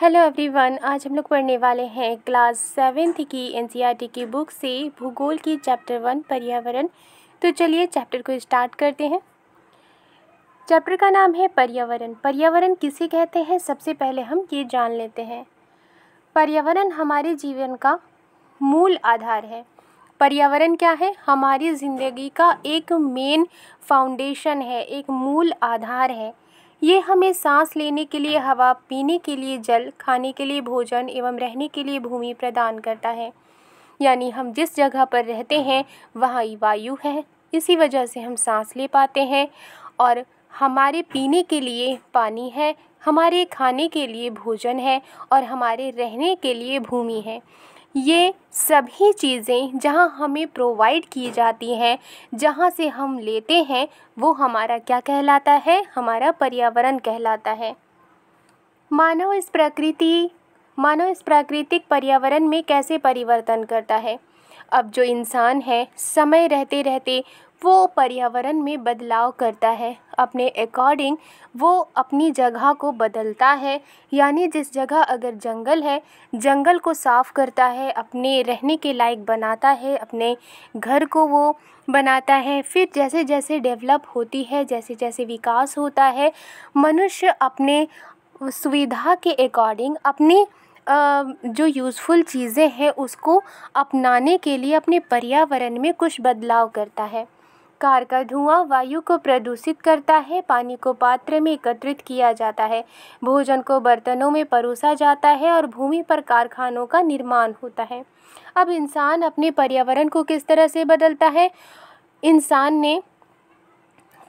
hello everyone आज हम लोग पढ़ने वाले हैं क्लास सेवेंथ की एनसीईआरटी e की बुक से भूगोल की चैप्टर वन पर्यावरण तो चलिए चैप्टर को स्टार्ट करते हैं चैप्टर का नाम है पर्यावरण पर्यावरण किसे कहते हैं सबसे पहले हम ये जान लेते हैं पर्यावरण हमारे जीवन का मूल आधार है पर्यावरण क्या है हमारी ज़िंदगी का एक मेन फाउंडेशन है एक मूल आधार है ये हमें सांस लेने के लिए हवा पीने के लिए जल खाने के लिए भोजन एवं रहने के लिए भूमि प्रदान करता है यानी हम जिस जगह पर रहते हैं वहाँ वायु है इसी वजह से हम सांस ले पाते हैं और हमारे पीने के लिए पानी है हमारे खाने के लिए भोजन है और हमारे रहने के लिए भूमि है ये सभी चीज़ें जहाँ हमें प्रोवाइड की जाती हैं जहाँ से हम लेते हैं वो हमारा क्या कहलाता है हमारा पर्यावरण कहलाता है मानव इस प्रकृति मानव इस प्राकृतिक पर्यावरण में कैसे परिवर्तन करता है अब जो इंसान है समय रहते रहते वो पर्यावरण में बदलाव करता है अपने अकॉर्डिंग वो अपनी जगह को बदलता है यानी जिस जगह अगर जंगल है जंगल को साफ़ करता है अपने रहने के लायक बनाता है अपने घर को वो बनाता है फिर जैसे जैसे डेवलप होती है जैसे जैसे विकास होता है मनुष्य अपने सुविधा के अकॉर्डिंग अपने जो यूज़फुल चीज़ें हैं उसको अपनाने के लिए अपने पर्यावरण में कुछ बदलाव करता है कार का धुआं वायु को प्रदूषित करता है पानी को पात्र में एकत्रित किया जाता है भोजन को बर्तनों में परोसा जाता है और भूमि पर कारखानों का निर्माण होता है अब इंसान अपने पर्यावरण को किस तरह से बदलता है इंसान ने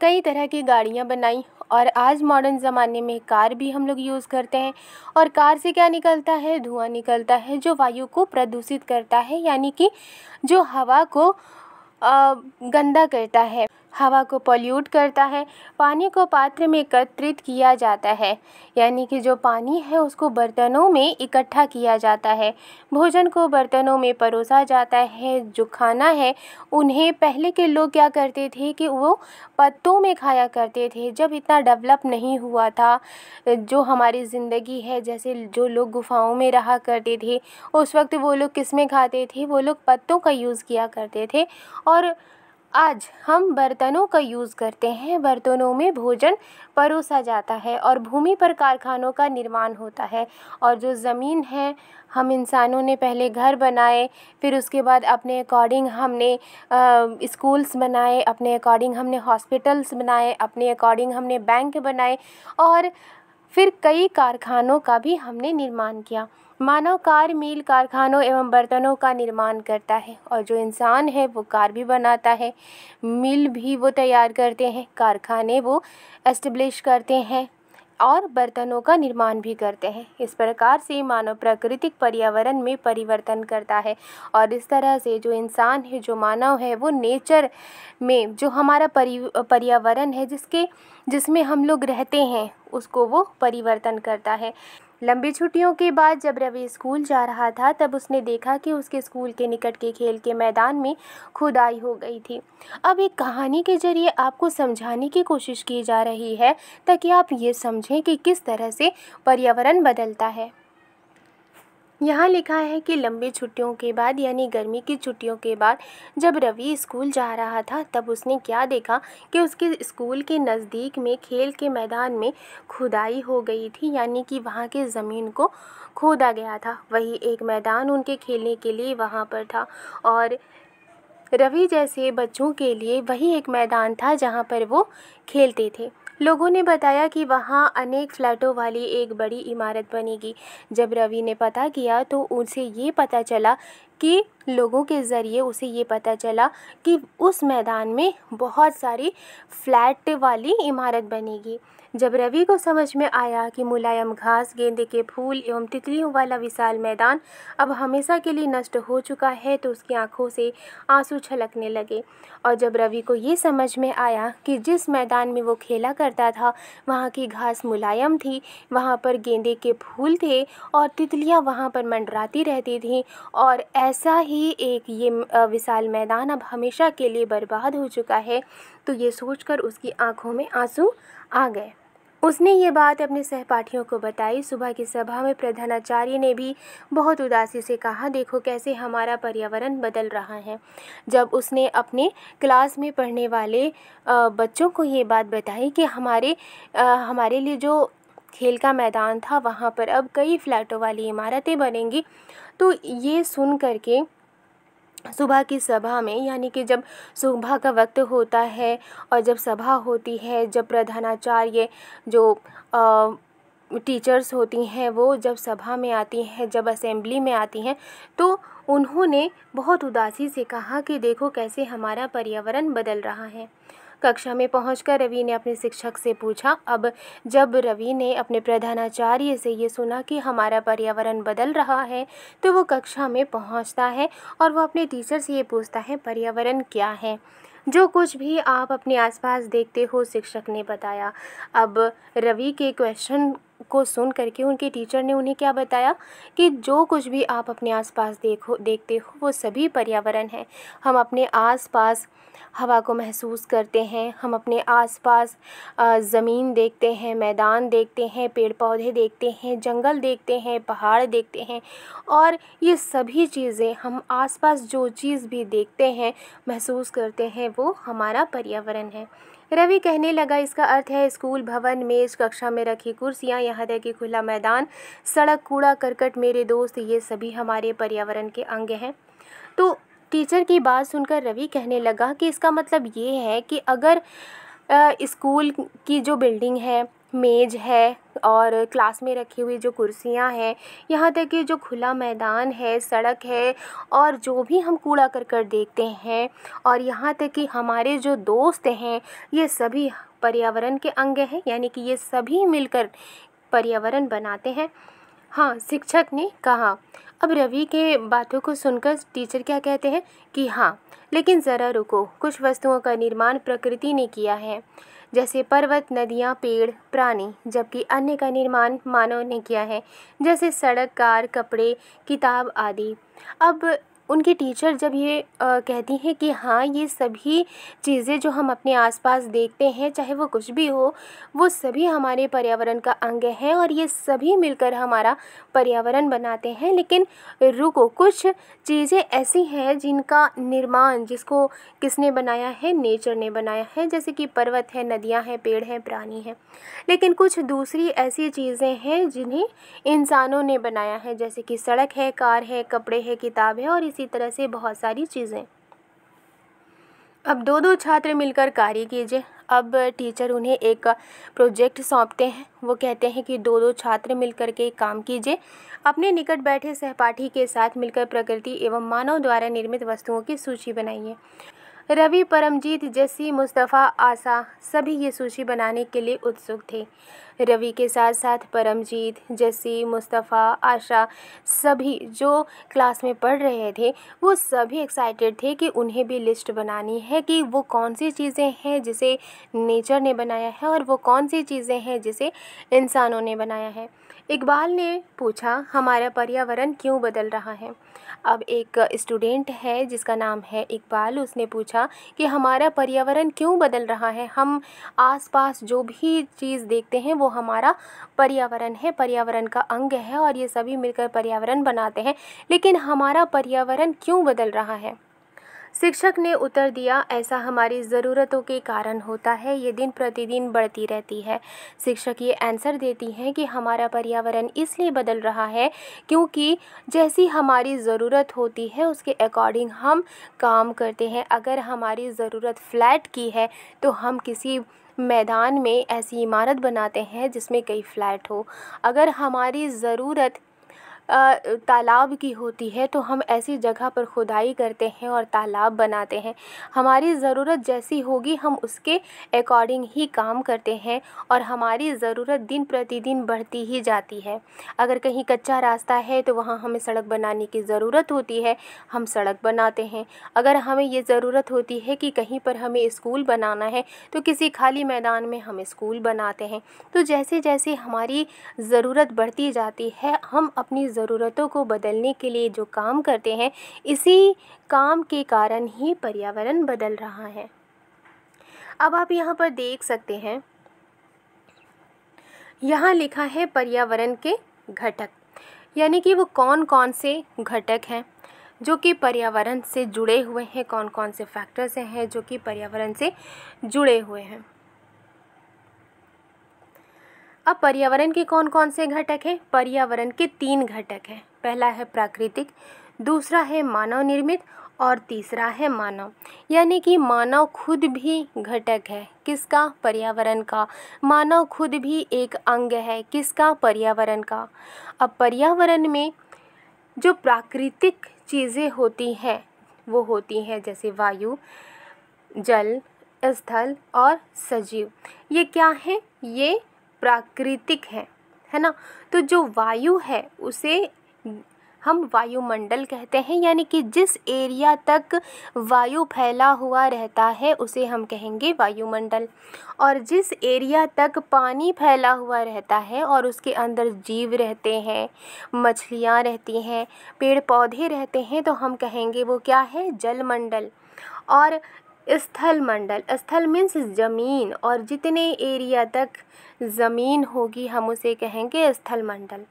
कई तरह की गाड़ियाँ बनाई और आज मॉडर्न ज़माने में कार भी हम लोग यूज़ करते हैं और कार से क्या निकलता है धुआं निकलता है जो वायु को प्रदूषित करता है यानी कि जो हवा को गंदा करता है हवा को पॉल्यूट करता है पानी को पात्र में एकत्रित किया जाता है यानी कि जो पानी है उसको बर्तनों में इकट्ठा किया जाता है भोजन को बर्तनों में परोसा जाता है जो खाना है उन्हें पहले के लोग क्या करते थे कि वो पत्तों में खाया करते थे जब इतना डेवलप नहीं हुआ था जो हमारी ज़िंदगी है जैसे जो लोग गुफाओं में रहा करते थे उस वक्त वो लोग किस में खाते थे वो लोग पत्तों का यूज़ किया करते थे और आज हम बर्तनों का यूज़ करते हैं बर्तनों में भोजन परोसा जाता है और भूमि पर कारखानों का निर्माण होता है और जो ज़मीन है हम इंसानों ने पहले घर बनाए फिर उसके बाद अपने अकॉर्डिंग हमने स्कूल्स बनाए अपने अकॉर्डिंग हमने हॉस्पिटल्स बनाए अपने अकॉर्डिंग हमने बैंक बनाए और फिर कई कारखानों का भी हमने निर्माण किया मानव कार मील कारखानों एवं बर्तनों का निर्माण करता है और जो इंसान है वो कार भी बनाता है मिल भी वो तैयार करते हैं कारखाने वो एस्टेब्लिश करते हैं और बर्तनों का निर्माण भी करते हैं इस प्रकार से मानव प्राकृतिक पर्यावरण में परिवर्तन करता है और इस तरह से जो इंसान है जो मानव है वो नेचर में जो हमारा परि पर्यावरण है जिसके जिसमें हम लोग रहते हैं उसको वो परिवर्तन करता है लंबी छुट्टियों के बाद जब रवि स्कूल जा रहा था तब उसने देखा कि उसके स्कूल के निकट के खेल के मैदान में खुदाई हो गई थी अब एक कहानी के जरिए आपको समझाने की कोशिश की जा रही है ताकि आप ये समझें कि किस तरह से पर्यावरण बदलता है यहाँ लिखा है कि लंबी छुट्टियों के बाद यानी गर्मी की छुट्टियों के बाद जब रवि स्कूल जा रहा था तब उसने क्या देखा कि उसके स्कूल के नज़दीक में खेल के मैदान में खुदाई हो गई थी यानी कि वहाँ के ज़मीन को खोदा गया था वही एक मैदान उनके खेलने के लिए वहाँ पर था और रवि जैसे बच्चों के लिए वही एक मैदान था जहाँ पर वो खेलते थे लोगों ने बताया कि वहां अनेक फ्लैटों वाली एक बड़ी इमारत बनेगी जब रवि ने पता किया तो उसे ये पता चला कि लोगों के ज़रिए उसे ये पता चला कि उस मैदान में बहुत सारी फ्लैट वाली इमारत बनेगी जब रवि को समझ में आया कि मुलायम घास गेंदे के फूल एवं तितलियों वाला विशाल मैदान अब हमेशा के लिए नष्ट हो चुका है तो उसकी आंखों से आंसू छलकने लगे और जब रवि को ये समझ में आया कि जिस मैदान में वो खेला करता था वहाँ की घास मुलायम थी वहाँ पर गेंदे के फूल थे और तितलियाँ वहाँ पर मंडराती रहती थीं और ऐसा ही एक ये विशाल मैदान अब हमेशा के लिए बर्बाद हो चुका है तो ये सोचकर उसकी आंखों में आंसू आ गए उसने ये बात अपने सहपाठियों को बताई सुबह की सभा में प्रधानाचार्य ने भी बहुत उदासी से कहा देखो कैसे हमारा पर्यावरण बदल रहा है जब उसने अपने क्लास में पढ़ने वाले बच्चों को ये बात बताई कि हमारे हमारे लिए जो खेल का मैदान था वहाँ पर अब कई फ्लैटों वाली इमारतें बनेंगी तो ये सुन करके सुबह की सभा में यानी कि जब सुबह का वक्त होता है और जब सभा होती है जब प्रधानाचार्य जो आ, टीचर्स होती हैं वो जब सभा में आती हैं जब असेंबली में आती हैं तो उन्होंने बहुत उदासी से कहा कि देखो कैसे हमारा पर्यावरण बदल रहा है कक्षा में पहुंचकर रवि ने अपने शिक्षक से पूछा अब जब रवि ने अपने प्रधानाचार्य से ये सुना कि हमारा पर्यावरण बदल रहा है तो वो कक्षा में पहुंचता है और वो अपने टीचर से ये पूछता है पर्यावरण क्या है जो कुछ भी आप अपने आसपास देखते हो शिक्षक ने बताया अब रवि के क्वेश्चन को सुन करके उनके टीचर ने उन्हें क्या बताया कि जो कुछ भी आप अपने आसपास देखो देखते हो वो सभी पर्यावरण है हम अपने आसपास हवा को महसूस करते हैं हम अपने आसपास ज़मीन देखते हैं मैदान देखते हैं पेड़ पौधे देखते हैं जंगल देखते हैं पहाड़ देखते हैं और ये सभी चीज़ें हम आसपास जो चीज़ भी देखते हैं महसूस करते हैं वो हमारा पर्यावरण है रवि कहने लगा इसका अर्थ है स्कूल भवन मेज कक्षा में रखी कुर्सियाँ यहाँ तक कि खुला मैदान सड़क कूड़ा करकट मेरे दोस्त ये सभी हमारे पर्यावरण के अंग हैं तो टीचर की बात सुनकर रवि कहने लगा कि इसका मतलब ये है कि अगर स्कूल की जो बिल्डिंग है मेज है और क्लास में रखी हुई जो कुर्सियां हैं यहाँ तक कि जो खुला मैदान है सड़क है और जो भी हम कूड़ा करकट देखते हैं और यहाँ तक कि हमारे जो दोस्त हैं ये सभी पर्यावरण के अंग हैं यानी कि ये सभी मिलकर पर्यावरण बनाते हैं हाँ शिक्षक ने कहा अब रवि के बातों को सुनकर टीचर क्या कहते हैं कि हाँ लेकिन ज़रा रुको कुछ वस्तुओं का निर्माण प्रकृति ने किया है जैसे पर्वत नदियाँ पेड़ प्राणी जबकि अन्य का निर्माण मानव ने किया है जैसे सड़क कार कपड़े किताब आदि अब उनकी टीचर जब ये कहती हैं कि हाँ ये सभी चीज़ें जो हम अपने आसपास देखते हैं चाहे वो कुछ भी हो वो सभी हमारे पर्यावरण का अंग है और ये सभी मिलकर हमारा पर्यावरण बनाते हैं लेकिन रुको कुछ चीज़ें ऐसी हैं जिनका निर्माण जिसको किसने बनाया है नेचर ने बनाया है जैसे कि पर्वत है नदियाँ हैं पेड़ हैं प्राणी हैं लेकिन कुछ दूसरी ऐसी चीज़ें हैं जिन्हें इंसानों ने बनाया है जैसे कि सड़क है कार है कपड़े है किताब है और इसी तरह से बहुत सारी चीज़ें अब दो दो छात्र मिलकर कार्य कीजिए अब टीचर उन्हें एक प्रोजेक्ट सौंपते हैं वो कहते हैं कि दो दो छात्र मिलकर के काम कीजिए अपने निकट बैठे सहपाठी के साथ मिलकर प्रकृति एवं मानव द्वारा निर्मित वस्तुओं की सूची बनाइए रवि परमजीत जैसी मुस्तफ़ा आशा सभी ये सूची बनाने के लिए उत्सुक थे रवि के साथ साथ परमजीत जैसी मुस्तफ़ा आशा सभी जो क्लास में पढ़ रहे थे वो सभी एक्साइटेड थे कि उन्हें भी लिस्ट बनानी है कि वो कौन सी चीज़ें हैं जिसे नेचर ने बनाया है और वो कौन सी चीज़ें हैं जिसे इंसानों ने बनाया है इकबाल ने पूछा हमारा पर्यावरण क्यों बदल रहा है अब एक स्टूडेंट है जिसका नाम है इकबाल उसने पूछा कि हमारा पर्यावरण क्यों बदल रहा है हम आसपास जो भी चीज़ देखते हैं वो हमारा पर्यावरण है पर्यावरण का अंग है और ये सभी मिलकर पर्यावरण बनाते हैं लेकिन हमारा पर्यावरण क्यों बदल रहा है शिक्षक ने उत्तर दिया ऐसा हमारी ज़रूरतों के कारण होता है ये दिन प्रतिदिन बढ़ती रहती है शिक्षक ये आंसर देती हैं कि हमारा पर्यावरण इसलिए बदल रहा है क्योंकि जैसी हमारी ज़रूरत होती है उसके अकॉर्डिंग हम काम करते हैं अगर हमारी ज़रूरत फ्लैट की है तो हम किसी मैदान में ऐसी इमारत बनाते हैं जिसमें कई फ्लैट हो अगर हमारी ज़रूरत तालाब की होती है तो हम ऐसी जगह पर खुदाई करते हैं और तालाब बनाते हैं हमारी ज़रूरत जैसी होगी हम उसके अकॉर्डिंग ही काम करते हैं और हमारी ज़रूरत दिन प्रतिदिन बढ़ती ही जाती है अगर कहीं कच्चा रास्ता है तो वहाँ हमें सड़क बनाने की ज़रूरत होती है हम सड़क बनाते हैं अगर हमें ये ज़रूरत होती है कि कहीं पर हमें स्कूल बनाना है तो किसी खाली मैदान में हम स्कूल बनाते हैं तो जैसे जैसे हमारी ज़रूरत बढ़ती जाती है हम अपनी ज़रूरतों को बदलने के लिए जो काम करते हैं इसी काम के कारण ही पर्यावरण बदल रहा है अब आप यहाँ पर देख सकते हैं यहाँ लिखा है पर्यावरण के घटक यानी कि वो कौन कौन से घटक हैं जो कि पर्यावरण से जुड़े हुए हैं कौन कौन से फैक्टर्स हैं जो कि पर्यावरण से जुड़े हुए हैं अब पर्यावरण के कौन कौन से घटक हैं पर्यावरण के तीन घटक हैं पहला है प्राकृतिक दूसरा है मानव निर्मित और तीसरा है मानव यानी कि मानव खुद भी घटक है किसका पर्यावरण का मानव खुद भी एक अंग है किसका पर्यावरण का अब पर्यावरण में जो प्राकृतिक चीज़ें होती हैं वो होती हैं जैसे वायु जल स्थल और सजीव ये क्या है ये प्राकृतिक है है ना तो जो वायु है उसे हम वायुमंडल कहते हैं यानी कि जिस एरिया तक वायु फैला हुआ रहता है उसे हम कहेंगे वायुमंडल और जिस एरिया तक पानी फैला हुआ रहता है और उसके अंदर जीव रहते हैं मछलियाँ रहती हैं पेड़ पौधे रहते हैं तो हम कहेंगे वो क्या है जलमंडल और स्थल मंडल स्थल मीन्स ज़मीन और जितने एरिया तक ज़मीन होगी हम उसे कहेंगे स्थल मंडल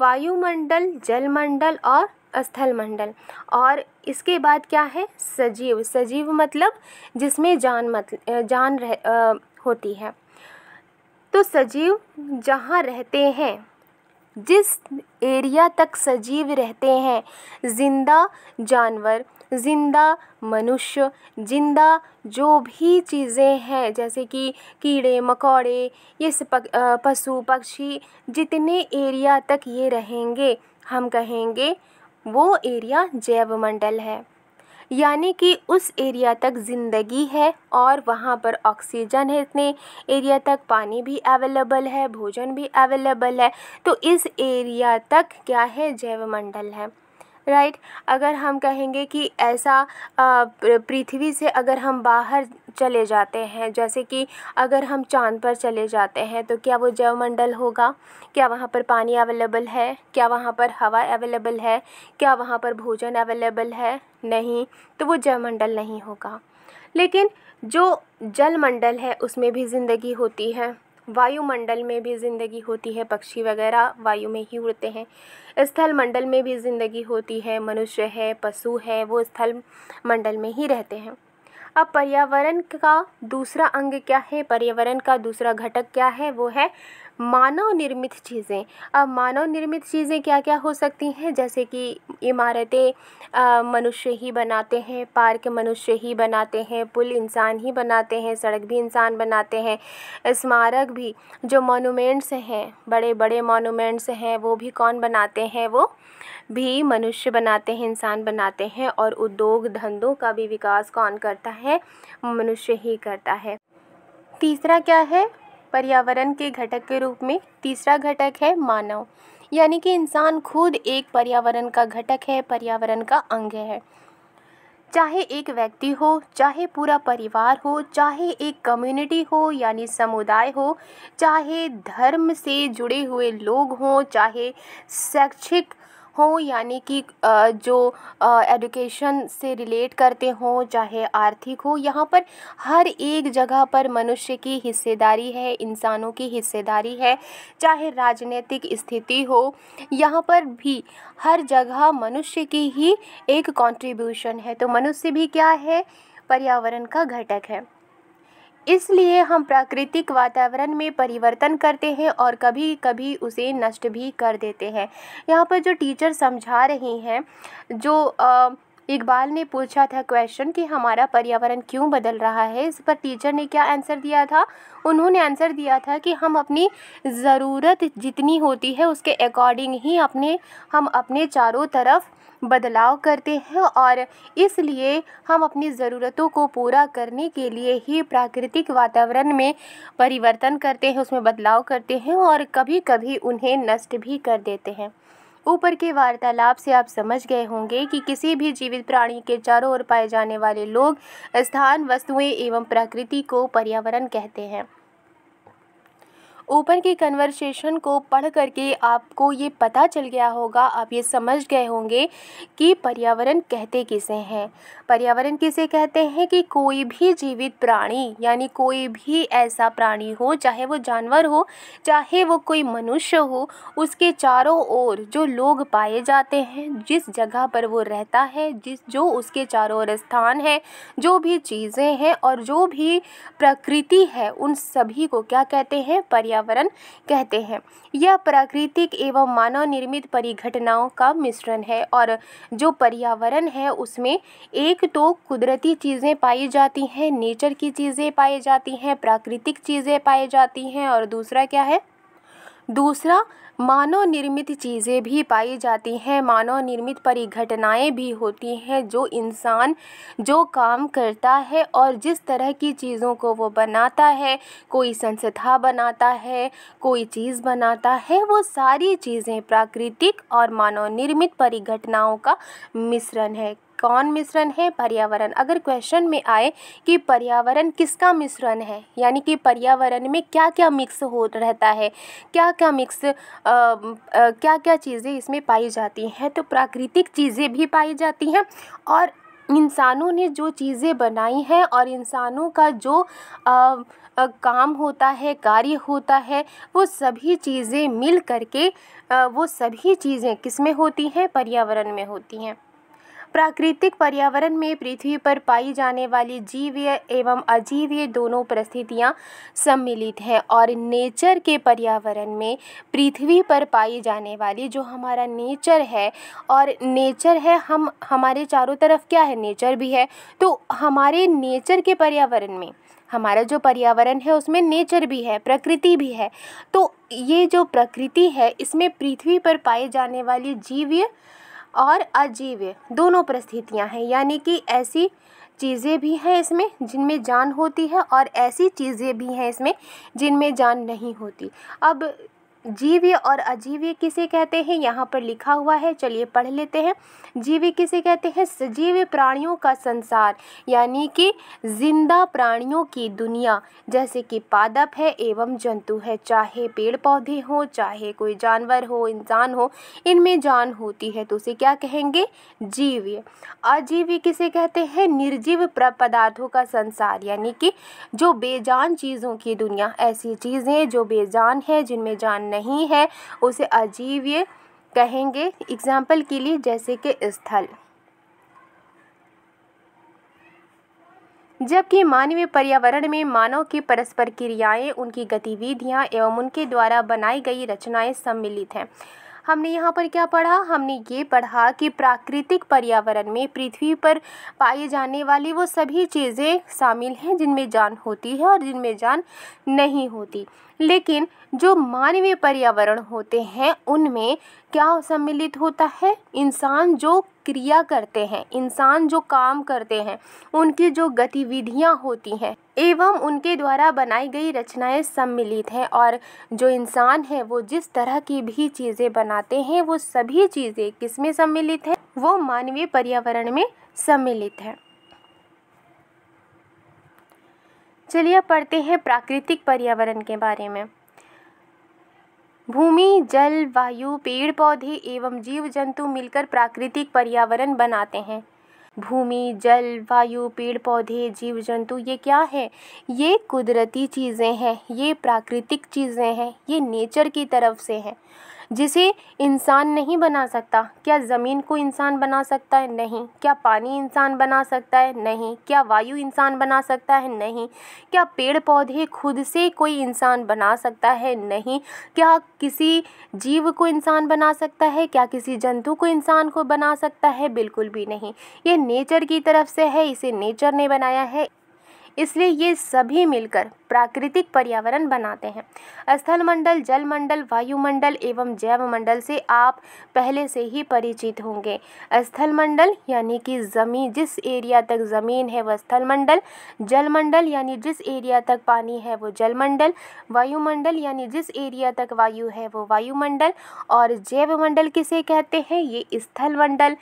वायुमंडल जल मंडल और स्थल मंडल और इसके बाद क्या है सजीव सजीव मतलब जिसमें जान मत जान रह, आ, होती है तो सजीव जहाँ रहते हैं जिस एरिया तक सजीव रहते हैं ज़िंदा जानवर ज़िंदा मनुष्य ज़िंदा जो भी चीज़ें हैं जैसे कि कीड़े मकोड़े ये पशु पक्षी जितने एरिया तक ये रहेंगे हम कहेंगे वो एरिया जैव मंडल है यानी कि उस एरिया तक ज़िंदगी है और वहाँ पर ऑक्सीजन है इतने एरिया तक पानी भी अवेलेबल है भोजन भी अवेलेबल है तो इस एरिया तक क्या है जैव मंडल है राइट अगर हम कहेंगे कि ऐसा पृथ्वी से अगर हम बाहर चले जाते हैं जैसे कि अगर हम चांद पर चले जाते हैं तो क्या वो जलमंडल होगा क्या वहाँ पर पानी अवेलेबल है क्या वहाँ पर हवा अवेलेबल है क्या वहाँ पर भोजन अवेलेबल है नहीं तो वो मंडल नहीं होगा लेकिन जो जलमंडल है उसमें भी ज़िंदगी होती है वायुमंडल में भी ज़िंदगी होती है पक्षी वगैरह वायु में ही उड़ते हैं स्थल मंडल में भी ज़िंदगी होती है मनुष्य है पशु है वो स्थल मंडल में ही रहते हैं अब पर्यावरण का दूसरा अंग क्या है पर्यावरण का दूसरा घटक क्या है वो है मानव निर्मित चीज़ें अब मानव निर्मित चीज़ें क्या क्या हो सकती हैं जैसे कि इमारतें मनुष्य ही बनाते हैं पार्क मनुष्य ही बनाते हैं पुल इंसान ही बनाते हैं सड़क भी इंसान बनाते हैं स्मारक भी जो मोनूमेंट्स हैं बड़े बड़े मोनूमेंट्स हैं वो भी कौन बनाते हैं वो भी मनुष्य बनाते हैं इंसान बनाते हैं और उद्योग धंधों का भी विकास कौन करता है मनुष्य ही करता है तीसरा क्या है पर्यावरण के घटक के रूप में तीसरा घटक है मानव यानी कि इंसान खुद एक पर्यावरण का घटक है पर्यावरण का अंग है चाहे एक व्यक्ति हो चाहे पूरा परिवार हो चाहे एक कम्युनिटी हो यानी समुदाय हो चाहे धर्म से जुड़े हुए लोग हों चाहे शैक्षिक हों यानी कि जो एडुकेशन से रिलेट करते हों चाहे आर्थिक हो यहाँ पर हर एक जगह पर मनुष्य की हिस्सेदारी है इंसानों की हिस्सेदारी है चाहे राजनीतिक स्थिति हो यहाँ पर भी हर जगह मनुष्य की ही एक कंट्रीब्यूशन है तो मनुष्य भी क्या है पर्यावरण का घटक है इसलिए हम प्राकृतिक वातावरण में परिवर्तन करते हैं और कभी कभी उसे नष्ट भी कर देते हैं यहाँ पर जो टीचर समझा रही हैं जो आ, इकबाल ने पूछा था क्वेश्चन कि हमारा पर्यावरण क्यों बदल रहा है इस पर टीचर ने क्या आंसर दिया था उन्होंने आंसर दिया था कि हम अपनी ज़रूरत जितनी होती है उसके अकॉर्डिंग ही अपने हम अपने चारों तरफ बदलाव करते हैं और इसलिए हम अपनी ज़रूरतों को पूरा करने के लिए ही प्राकृतिक वातावरण में परिवर्तन करते हैं उसमें बदलाव करते हैं और कभी कभी उन्हें नष्ट भी कर देते हैं ऊपर के वार्तालाप से आप समझ गए होंगे कि किसी भी जीवित प्राणी के चारों ओर पाए जाने वाले लोग स्थान वस्तुएं एवं प्रकृति को पर्यावरण कहते हैं ऊपर की कन्वर्सेशन को पढ़ करके आपको ये पता चल गया होगा आप ये समझ गए होंगे कि पर्यावरण कहते किसे हैं पर्यावरण किसे कहते हैं कि कोई भी जीवित प्राणी यानी कोई भी ऐसा प्राणी हो चाहे वो जानवर हो चाहे वो कोई मनुष्य हो उसके चारों ओर जो लोग पाए जाते हैं जिस जगह पर वो रहता है जिस जो उसके चारों ओर स्थान है जो भी चीज़ें हैं और जो भी प्रकृति है उन सभी को क्या कहते हैं पर्या पर्यावरण कहते हैं यह प्राकृतिक एवं मानव निर्मित परिघटनाओं का मिश्रण है और जो पर्यावरण है उसमें एक तो कुदरती चीज़ें पाई जाती हैं नेचर की चीज़ें पाई जाती हैं प्राकृतिक चीज़ें पाई जाती हैं और दूसरा क्या है दूसरा मानव निर्मित चीज़ें भी पाई जाती हैं मानव निर्मित परिघटनाएं भी होती हैं जो इंसान जो काम करता है और जिस तरह की चीज़ों को वो बनाता है कोई संस्था बनाता है कोई चीज़ बनाता है वो सारी चीज़ें प्राकृतिक और मानव निर्मित परिघटनाओं का मिश्रण है कौन मिश्रण है पर्यावरण अगर क्वेश्चन में आए कि पर्यावरण किसका मिश्रण है यानी कि पर्यावरण में क्या क्या मिक्स हो रहता है क्या क्या मिक्स आ, आ, क्या क्या चीज़ें इसमें पाई जाती हैं तो प्राकृतिक चीज़ें भी पाई जाती हैं और इंसानों ने जो चीज़ें बनाई हैं और इंसानों का जो आ, आ, काम होता है कार्य होता है वो सभी चीज़ें मिल करके आ, वो सभी चीज़ें किस में होती हैं पर्यावरण में होती हैं प्राकृतिक पर्यावरण में पृथ्वी पर पाई जाने वाली जीवीय एवं अजीवीय दोनों परिस्थितियाँ सम्मिलित हैं और नेचर के पर्यावरण में पृथ्वी पर पाई जाने वाली जो हमारा नेचर है और नेचर है हम हमारे चारों तरफ क्या है नेचर भी है तो हमारे नेचर के पर्यावरण में हमारा जो पर्यावरण है उसमें नेचर भी है प्रकृति भी है तो ये जो प्रकृति है इसमें पृथ्वी पर पाए जाने वाली जीवीय और अजीव्य दोनों परिस्थितियाँ हैं यानी कि ऐसी चीज़ें भी हैं इसमें जिनमें जान होती है और ऐसी चीज़ें भी हैं इसमें जिनमें जान नहीं होती अब जीव्य और अजीव्य किसे कहते हैं यहाँ पर लिखा हुआ है चलिए पढ़ लेते हैं जीव्य किसे कहते हैं सजीव प्राणियों का संसार यानी कि जिंदा प्राणियों की दुनिया जैसे कि पादप है एवं जंतु है चाहे पेड़ पौधे हों चाहे कोई जानवर हो इंसान हो इनमें जान होती है तो उसे क्या कहेंगे जीव्य अजीव्य किसे कहते हैं निर्जीव पदार्थों का संसार यानी कि जो बेजान चीज़ों की दुनिया ऐसी चीज़ें जो बेजान है जिनमें जान नहीं है उसे अजीव ये कहेंगे एग्जाम्पल के लिए जैसे कि स्थल जबकि मानवीय पर्यावरण में मानव की परस्पर क्रियाएं उनकी गतिविधियां एवं उनके द्वारा बनाई गई रचनाएं सम्मिलित हैं हमने यहाँ पर क्या पढ़ा हमने ये पढ़ा कि प्राकृतिक पर्यावरण में पृथ्वी पर पाए जाने वाली वो सभी चीज़ें शामिल हैं जिनमें जान होती है और जिनमें जान नहीं होती लेकिन जो मानवीय पर्यावरण होते हैं उनमें क्या सम्मिलित होता है इंसान जो क्रिया करते हैं इंसान जो काम करते हैं उनकी जो गतिविधियां होती हैं एवं उनके द्वारा बनाई गई रचनाएं सम्मिलित हैं और जो इंसान है वो जिस तरह की भी चीज़ें बनाते हैं वो सभी चीज़ें किस में सम्मिलित हैं वो मानवीय पर्यावरण में सम्मिलित हैं चलिए पढ़ते हैं प्राकृतिक पर्यावरण के बारे में भूमि जल वायु पेड़ पौधे एवं जीव जंतु मिलकर प्राकृतिक पर्यावरण बनाते हैं भूमि जल वायु पेड़ पौधे जीव जंतु ये क्या है ये कुदरती चीज़ें हैं ये प्राकृतिक चीज़ें हैं ये नेचर की तरफ से हैं जिसे इंसान नहीं बना सकता क्या ज़मीन को इंसान बना सकता है नहीं क्या पानी इंसान बना सकता है नहीं क्या वायु इंसान बना सकता है नहीं क्या पेड़ पौधे खुद से कोई इंसान बना सकता है नहीं क्या किसी जीव को इंसान बना सकता है क्या किसी जंतु को इंसान को बना सकता है बिल्कुल भी नहीं ये नेचर की तरफ से है इसे नेचर ने बनाया है इसलिए ये सभी मिलकर प्राकृतिक पर्यावरण बनाते हैं स्थलमंडल जलमंडल वायुमंडल एवं जैव मंडल से आप पहले से ही परिचित होंगे स्थलमंडल यानी कि ज़मीन जिस एरिया तक ज़मीन है वह स्थलमंडल जलमंडल यानी जिस एरिया तक पानी है वो जलमंडल वायुमंडल यानी जिस एरिया तक वायु है वो वायुमंडल और जैवमंडल किसे कहते हैं ये स्थलमंडल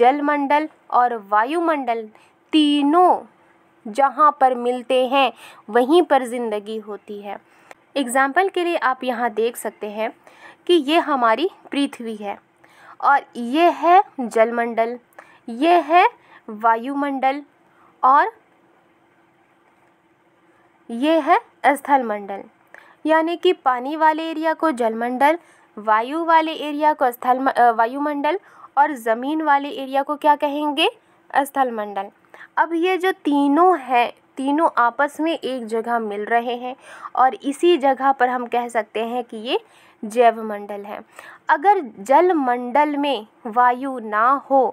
जलमंडल और वायुमंडल तीनों जहाँ पर मिलते हैं वहीं पर ज़िंदगी होती है एग्ज़ाम्पल के लिए आप यहाँ देख सकते हैं कि ये हमारी पृथ्वी है और ये है जलमंडल ये है वायुमंडल और ये है स्थलमंडल यानी कि पानी वाले एरिया को जलमंडल वायु वाले एरिया को स्थल वायुमंडल और ज़मीन वाले एरिया को क्या कहेंगे स्थलमंडल अब ये जो तीनों हैं तीनों आपस में एक जगह मिल रहे हैं और इसी जगह पर हम कह सकते हैं कि ये जैव मंडल है अगर जल मंडल में वायु ना हो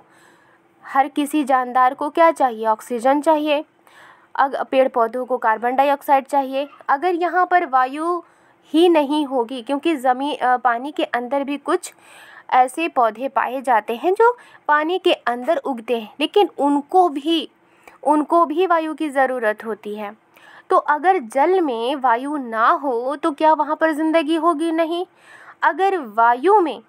हर किसी जानदार को क्या चाहिए ऑक्सीजन चाहिए अगर पेड़ पौधों को कार्बन डाइऑक्साइड चाहिए अगर यहाँ पर वायु ही नहीं होगी क्योंकि ज़मीन पानी के अंदर भी कुछ ऐसे पौधे पाए जाते हैं जो पानी के अंदर उगते हैं लेकिन उनको भी उनको भी वायु की ज़रूरत होती है तो अगर जल में वायु ना हो तो क्या वहाँ पर ज़िंदगी होगी नहीं अगर वायु में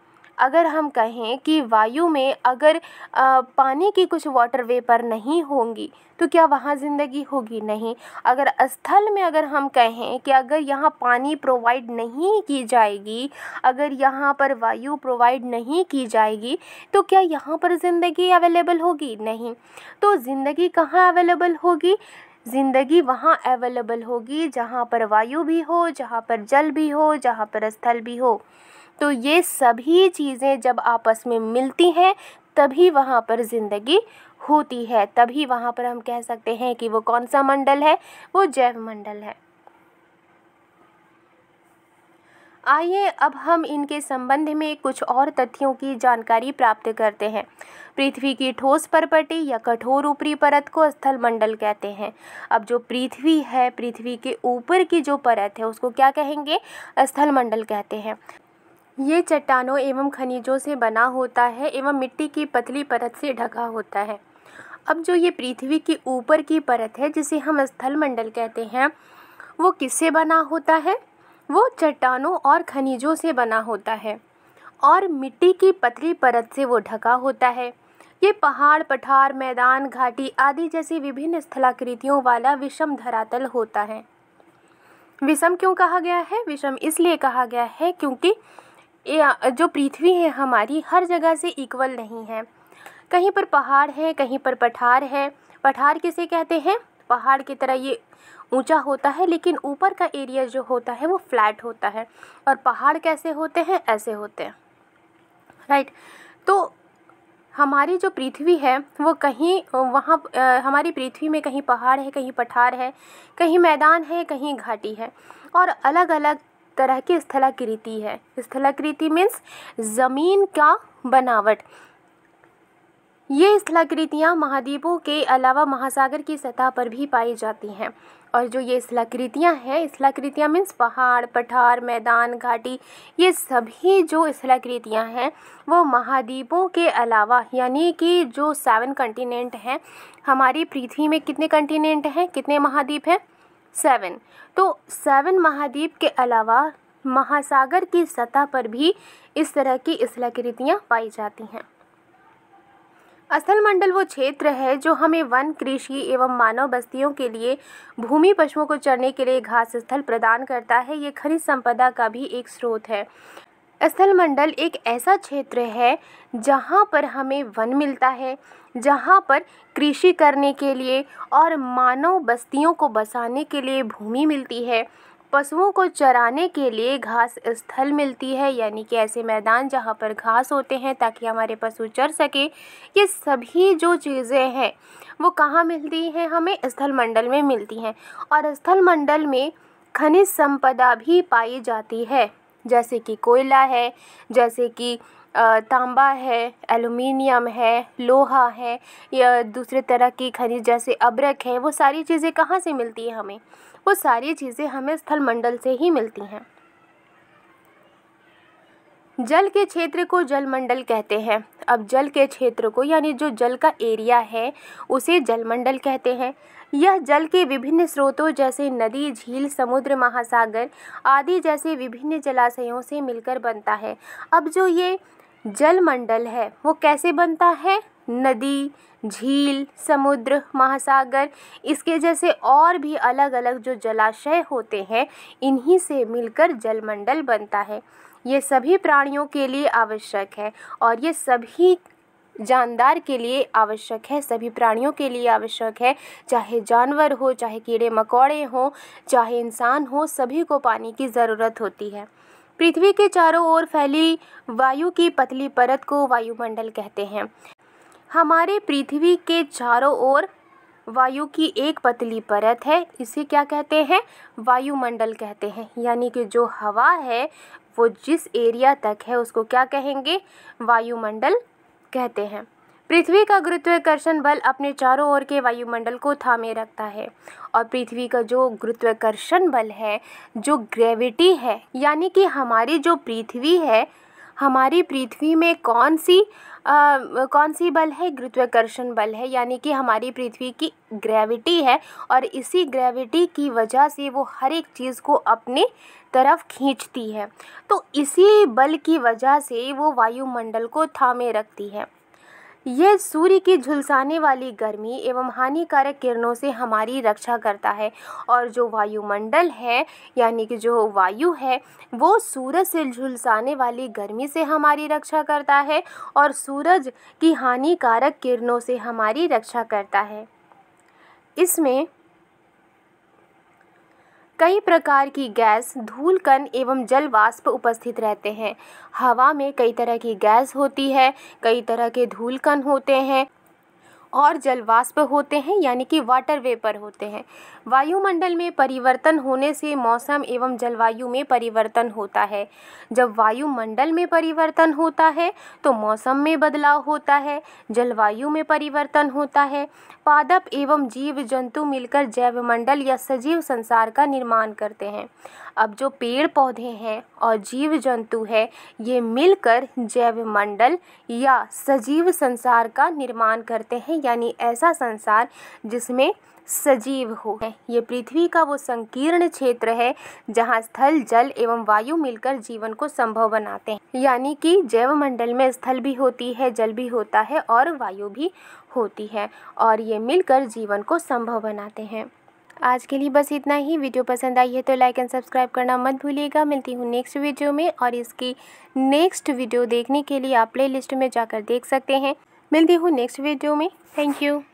अगर हम कहें कि वायु में अगर पानी की कुछ वाटर वेपर नहीं होंगी तो क्या वहाँ ज़िंदगी होगी नहीं अगर स्थल में अगर हम कहें कि अगर यहाँ पानी प्रोवाइड नहीं की जाएगी अगर यहाँ पर वायु प्रोवाइड नहीं की जाएगी तो क्या यहाँ पर ज़िंदगी अवेलेबल होगी नहीं तो ज़िंदगी कहाँ अवेलेबल होगी ज़िंदगी वहाँ अवेलेबल होगी जहाँ पर वायु भी हो जहाँ पर जल भी हो जहाँ पर स्थल भी हो तो ये सभी चीज़ें जब आपस में मिलती हैं तभी वहाँ पर ज़िंदगी होती है तभी वहाँ पर हम कह सकते हैं कि वो कौन सा मंडल है वो जैव मंडल है आइए अब हम इनके संबंध में कुछ और तथ्यों की जानकारी प्राप्त करते हैं पृथ्वी की ठोस परपटी या कठोर ऊपरी परत को स्थल मंडल कहते हैं अब जो पृथ्वी है पृथ्वी के ऊपर की जो परत है उसको क्या कहेंगे स्थल मंडल कहते हैं ये चट्टानों एवं खनिजों से बना होता है एवं मिट्टी की पतली परत से ढका होता है अब जो ये पृथ्वी की ऊपर की परत है जिसे हम स्थल मंडल कहते हैं वो किससे बना होता है वो चट्टानों और खनिजों से बना होता है और मिट्टी की पतली परत से वो ढका होता है ये पहाड़ पठार मैदान घाटी आदि जैसी विभिन्न स्थलाकृतियों वाला विषम धरातल होता है विषम क्यों कहा गया है विषम इसलिए कहा गया है क्योंकि जो पृथ्वी है हमारी हर जगह से इक्वल नहीं है कहीं पर पहाड़ है कहीं पर पठार है पठार किसे कहते हैं पहाड़ की तरह ये ऊंचा होता है लेकिन ऊपर का एरिया जो होता है वो फ्लैट होता है और पहाड़ कैसे होते हैं ऐसे होते हैं राइट तो हमारी जो पृथ्वी है वो कहीं वहाँ हमारी पृथ्वी में कहीं पहाड़ है कहीं पठार है कहीं मैदान है कहीं घाटी है और अलग अलग तरह की स्थलाकृति है स्थलाकृति मीन्स ज़मीन का बनावट ये स्थलाकृतियाँ महाद्वीपों के अलावा महासागर की सतह पर भी पाई जाती हैं और जो ये स्थलाकृतियाँ हैं स्थलाकृतियाँ मीन्स पहाड़ पठार मैदान घाटी ये सभी जो स्थलाकृतियाँ हैं वो महाद्वीपों के अलावा यानी कि जो सेवन कंटिनेंट हैं हमारी पृथ्वी में कितने कंटिनेंट हैं कितने महाद्वीप हैं सेवन तो सेवन महाद्वीप के अलावा महासागर की सतह पर भी इस तरह की इसलाकृतियाँ पाई जाती हैं असल मंडल वो क्षेत्र है जो हमें वन कृषि एवं मानव बस्तियों के लिए भूमि पशुओं को चरने के लिए घास स्थल प्रदान करता है ये खनिज संपदा का भी एक स्रोत है स्थल मंडल एक ऐसा क्षेत्र है जहाँ पर हमें वन मिलता है जहाँ पर कृषि करने के लिए और मानव बस्तियों को बसाने के लिए भूमि मिलती है पशुओं को चराने के लिए घास स्थल मिलती है यानी कि ऐसे मैदान जहाँ पर घास होते हैं ताकि हमारे पशु चर सके ये सभी जो चीज़ें हैं वो कहाँ मिलती हैं हमें स्थल मंडल में मिलती हैं और स्थल मंडल में खनिज संपदा भी पाई जाती है जैसे कि कोयला है जैसे कि तांबा है एलुमिनियम है लोहा है या दूसरे तरह की खनिज जैसे अबरक है वो सारी चीज़ें कहाँ से मिलती है हमें वो सारी चीज़ें हमें स्थल मंडल से ही मिलती हैं जल के क्षेत्र को जलमंडल कहते हैं अब जल के क्षेत्र को यानी जो जल का एरिया है उसे जलमंडल कहते हैं यह जल के विभिन्न स्रोतों जैसे नदी झील समुद्र महासागर आदि जैसे विभिन्न जलाशयों से मिलकर बनता है अब जो ये जलमंडल है वो कैसे बनता है नदी झील समुद्र महासागर इसके जैसे और भी अलग अलग जो जलाशय होते हैं इन्हीं से मिलकर जलमंडल बनता है ये सभी प्राणियों के लिए आवश्यक है और ये सभी जानदार के लिए आवश्यक है सभी प्राणियों के लिए आवश्यक है चाहे जानवर हो चाहे कीड़े मकोड़े हों चाहे इंसान हो सभी को पानी की ज़रूरत होती है पृथ्वी के चारों ओर फैली वायु की पतली परत को वायुमंडल कहते हैं हमारे पृथ्वी के चारों ओर वायु की एक पतली परत है इसे क्या कहते हैं वायुमंडल कहते हैं यानी कि जो हवा है वो जिस एरिया तक है उसको क्या कहेंगे वायुमंडल कहते हैं पृथ्वी का गुरुत्वाकर्षण बल अपने चारों ओर के वायुमंडल को थामे रखता है और पृथ्वी का जो गुरुत्वाकर्षण बल है जो ग्रेविटी है यानी कि हमारी जो पृथ्वी है हमारी पृथ्वी में कौन सी आ, कौन सी बल है गुरुत्वाकर्षण बल है यानी कि हमारी पृथ्वी की ग्रेविटी है और इसी ग्रेविटी की वजह से वो हर एक चीज़ को अपने तरफ खींचती है तो इसी बल की वजह से वो वायुमंडल को थामे रखती है यह सूर्य की झुलसाने वाली गर्मी एवं हानिकारक किरणों से हमारी रक्षा करता है और जो वायुमंडल है यानी कि जो वायु है वो सूरज से झुलसाने वाली गर्मी से हमारी रक्षा करता है और सूरज की हानिकारक किरणों से हमारी रक्षा करता है इसमें कई प्रकार की गैस धूल कण एवं जल वाष्प उपस्थित रहते हैं हवा में कई तरह की गैस होती है कई तरह के धूल कण होते हैं और जल वाष्प होते हैं यानी कि वाटर वेपर होते हैं वायुमंडल में परिवर्तन होने से मौसम एवं जलवायु में परिवर्तन होता है जब वायुमंडल में परिवर्तन होता है तो मौसम में बदलाव होता है जलवायु में परिवर्तन होता है पादप एवं जीव जंतु मिलकर जैवमंडल या सजीव संसार का निर्माण करते हैं अब जो पेड़ पौधे हैं और जीव जंतु है ये मिलकर जैव मंडल या सजीव संसार का निर्माण करते हैं यानी ऐसा संसार जिसमें सजीव हो है ये पृथ्वी का वो संकीर्ण क्षेत्र है जहाँ स्थल जल एवं वायु मिलकर जीवन को संभव बनाते हैं यानी कि जैव मंडल में स्थल भी होती है जल भी होता है और वायु भी होती है और ये मिलकर जीवन को संभव बनाते हैं आज के लिए बस इतना ही वीडियो पसंद आई है तो लाइक एंड सब्सक्राइब करना मत भूलिएगा मिलती हूँ नेक्स्ट वीडियो में और इसकी नेक्स्ट वीडियो देखने के लिए आप लिस्ट में जाकर देख सकते हैं मिलती हूँ नेक्स्ट वीडियो में थैंक यू